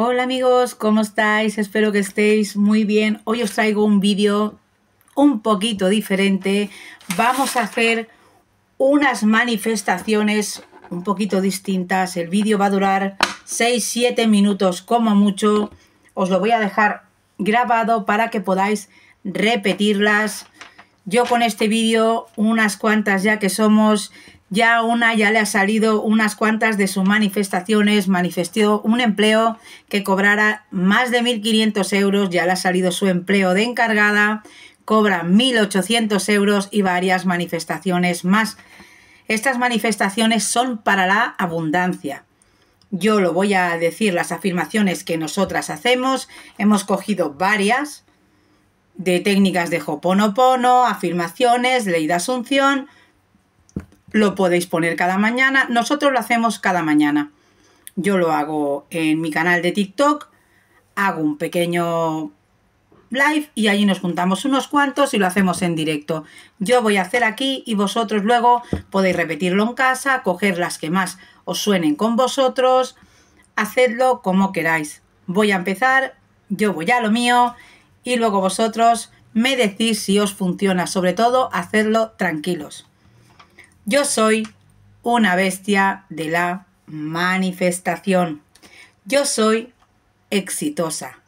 Hola amigos, ¿cómo estáis? Espero que estéis muy bien. Hoy os traigo un vídeo un poquito diferente. Vamos a hacer unas manifestaciones un poquito distintas. El vídeo va a durar 6-7 minutos como mucho. Os lo voy a dejar grabado para que podáis repetirlas. Yo con este vídeo, unas cuantas ya que somos, ya una ya le ha salido unas cuantas de sus manifestaciones, manifestó un empleo que cobrara más de 1.500 euros, ya le ha salido su empleo de encargada, cobra 1.800 euros y varias manifestaciones más. Estas manifestaciones son para la abundancia. Yo lo voy a decir, las afirmaciones que nosotras hacemos, hemos cogido varias de técnicas de Hoponopono, afirmaciones, ley de asunción, lo podéis poner cada mañana. Nosotros lo hacemos cada mañana. Yo lo hago en mi canal de TikTok. Hago un pequeño live y allí nos juntamos unos cuantos y lo hacemos en directo. Yo voy a hacer aquí y vosotros luego podéis repetirlo en casa, coger las que más os suenen con vosotros, hacedlo como queráis. Voy a empezar, yo voy a lo mío y luego vosotros me decís si os funciona, sobre todo hacerlo tranquilos. Yo soy una bestia de la manifestación. Yo soy exitosa,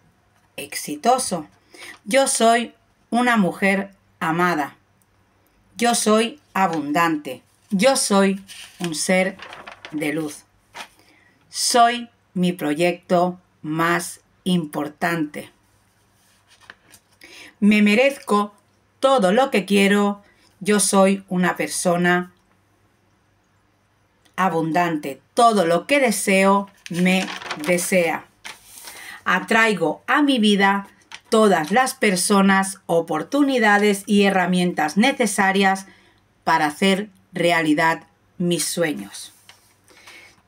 exitoso. Yo soy una mujer amada. Yo soy abundante. Yo soy un ser de luz. Soy mi proyecto más importante. Me merezco todo lo que quiero. Yo soy una persona abundante. Todo lo que deseo me desea. Atraigo a mi vida todas las personas, oportunidades y herramientas necesarias para hacer realidad mis sueños.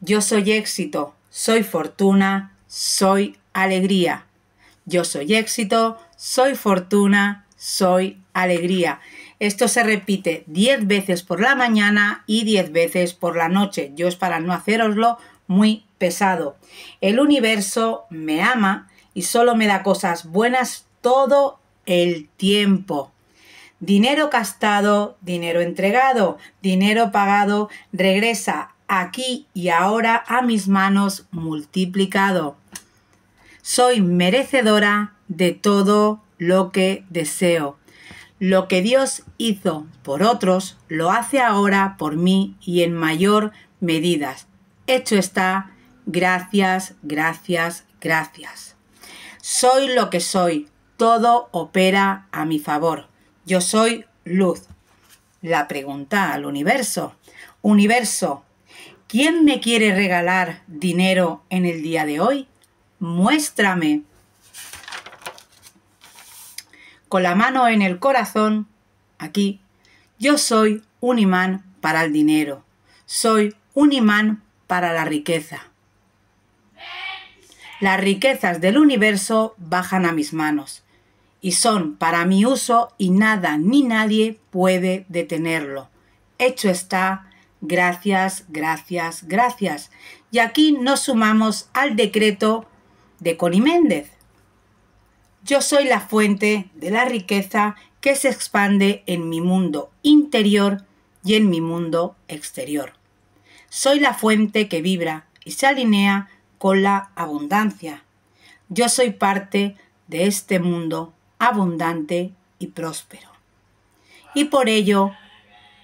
Yo soy éxito, soy fortuna, soy alegría. Yo soy éxito, soy fortuna, soy alegría. Esto se repite 10 veces por la mañana y 10 veces por la noche. Yo es para no haceroslo muy pesado. El universo me ama y solo me da cosas buenas todo el tiempo. Dinero gastado, dinero entregado, dinero pagado, regresa aquí y ahora a mis manos multiplicado. Soy merecedora de todo lo que deseo. Lo que Dios hizo por otros, lo hace ahora por mí y en mayor medida. Hecho está, gracias, gracias, gracias. Soy lo que soy, todo opera a mi favor. Yo soy luz. La pregunta al universo. Universo, ¿quién me quiere regalar dinero en el día de hoy? Muéstrame con la mano en el corazón, aquí, yo soy un imán para el dinero, soy un imán para la riqueza. Las riquezas del universo bajan a mis manos y son para mi uso y nada ni nadie puede detenerlo. Hecho está, gracias, gracias, gracias. Y aquí nos sumamos al decreto de Méndez. Yo soy la fuente de la riqueza que se expande en mi mundo interior y en mi mundo exterior. Soy la fuente que vibra y se alinea con la abundancia. Yo soy parte de este mundo abundante y próspero. Y por ello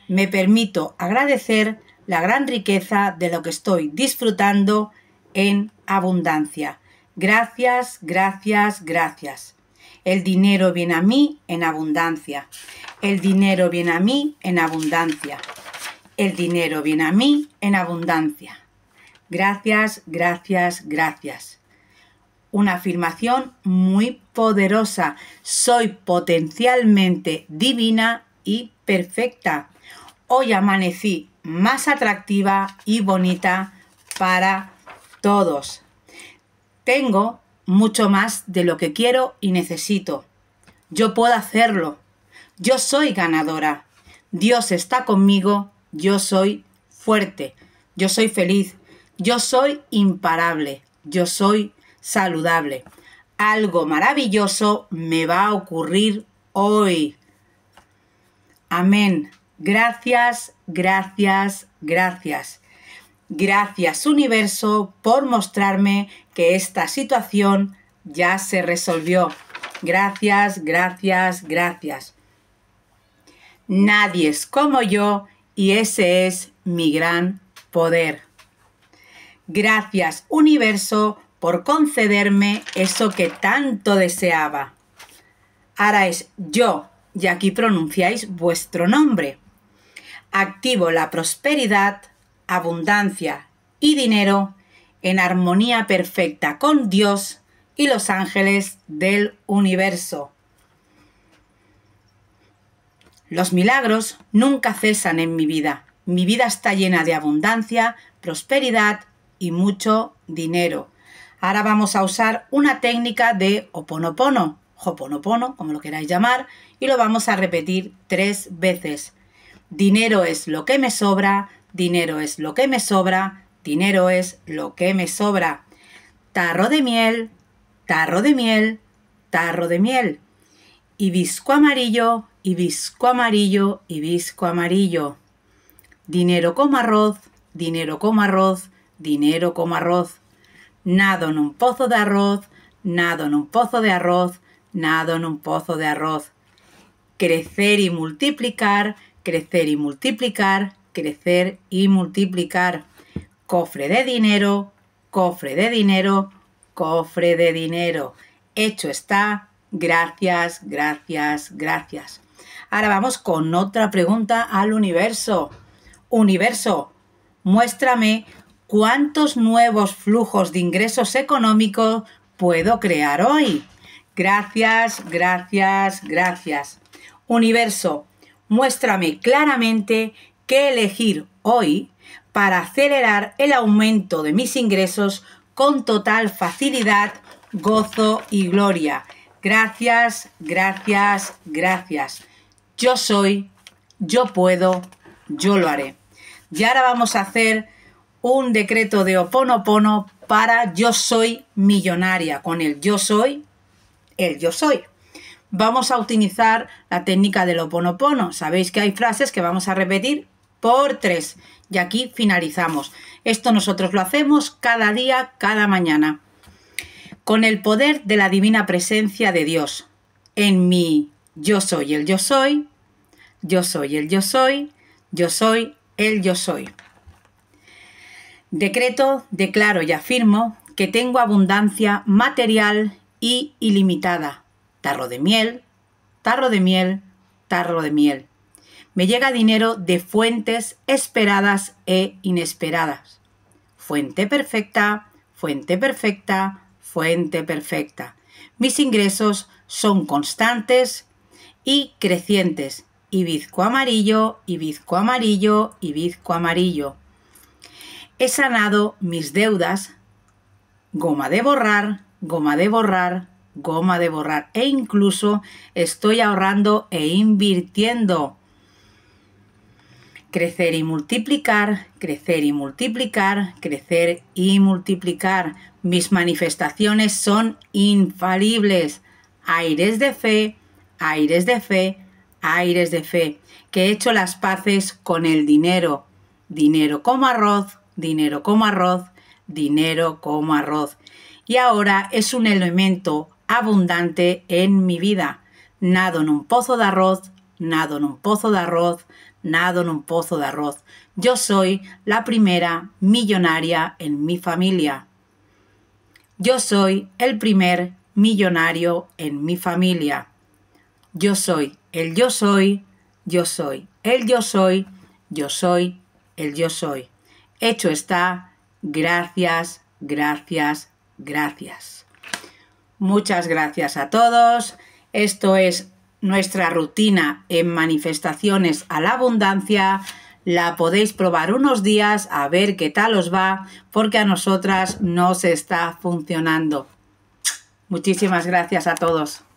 me permito agradecer la gran riqueza de lo que estoy disfrutando en abundancia Gracias, gracias, gracias. El dinero viene a mí en abundancia. El dinero viene a mí en abundancia. El dinero viene a mí en abundancia. Gracias, gracias, gracias. Una afirmación muy poderosa. Soy potencialmente divina y perfecta. Hoy amanecí más atractiva y bonita para todos. Tengo mucho más de lo que quiero y necesito. Yo puedo hacerlo. Yo soy ganadora. Dios está conmigo. Yo soy fuerte. Yo soy feliz. Yo soy imparable. Yo soy saludable. Algo maravilloso me va a ocurrir hoy. Amén. Gracias, gracias, gracias. Gracias universo por mostrarme que esta situación ya se resolvió. Gracias, gracias, gracias. Nadie es como yo y ese es mi gran poder. Gracias universo por concederme eso que tanto deseaba. Ahora es yo y aquí pronunciáis vuestro nombre. Activo la prosperidad abundancia y dinero en armonía perfecta con Dios y los ángeles del universo. Los milagros nunca cesan en mi vida. Mi vida está llena de abundancia, prosperidad y mucho dinero. Ahora vamos a usar una técnica de oponopono, hoponopono, como lo queráis llamar, y lo vamos a repetir tres veces. Dinero es lo que me sobra, dinero es lo que me sobra, dinero es lo que me sobra. Tarro de miel, tarro de miel, tarro de miel. Hibisco amarillo, hibisco amarillo, hibisco amarillo. Dinero como arroz, dinero como arroz, dinero como arroz. Nado en un pozo de arroz, nado en un pozo de arroz, nado en un pozo de arroz. Crecer y multiplicar, crecer y multiplicar, crecer y multiplicar. Cofre de dinero, cofre de dinero, cofre de dinero. Hecho está. Gracias, gracias, gracias. Ahora vamos con otra pregunta al universo. Universo, muéstrame cuántos nuevos flujos de ingresos económicos puedo crear hoy. Gracias, gracias, gracias. Universo, muéstrame claramente Qué elegir hoy para acelerar el aumento de mis ingresos con total facilidad, gozo y gloria. Gracias, gracias, gracias. Yo soy, yo puedo, yo lo haré. Y ahora vamos a hacer un decreto de oponopono para yo soy millonaria. Con el yo soy, el yo soy. Vamos a utilizar la técnica del oponopono. Sabéis que hay frases que vamos a repetir por tres. Y aquí finalizamos. Esto nosotros lo hacemos cada día, cada mañana. Con el poder de la divina presencia de Dios. En mí, yo soy el yo soy, yo soy el yo soy, yo soy el yo soy. Decreto, declaro y afirmo que tengo abundancia material y ilimitada. Tarro de miel, tarro de miel, tarro de miel me llega dinero de fuentes esperadas e inesperadas. Fuente perfecta, fuente perfecta, fuente perfecta. Mis ingresos son constantes y crecientes. Ibizco amarillo, ibizco amarillo, bizco amarillo. He sanado mis deudas. Goma de borrar, goma de borrar, goma de borrar. E incluso estoy ahorrando e invirtiendo crecer y multiplicar, crecer y multiplicar, crecer y multiplicar. Mis manifestaciones son infalibles. Aires de fe, aires de fe, aires de fe. Que he hecho las paces con el dinero. Dinero como arroz, dinero como arroz, dinero como arroz. Y ahora es un elemento abundante en mi vida. Nado en un pozo de arroz, nado en un pozo de arroz, nado en un pozo de arroz. Yo soy la primera millonaria en mi familia. Yo soy el primer millonario en mi familia. Yo soy el yo soy, yo soy el yo soy, yo soy el yo soy. Hecho está, gracias, gracias, gracias. Muchas gracias a todos. Esto es nuestra rutina en manifestaciones a la abundancia la podéis probar unos días a ver qué tal os va porque a nosotras se está funcionando. Muchísimas gracias a todos.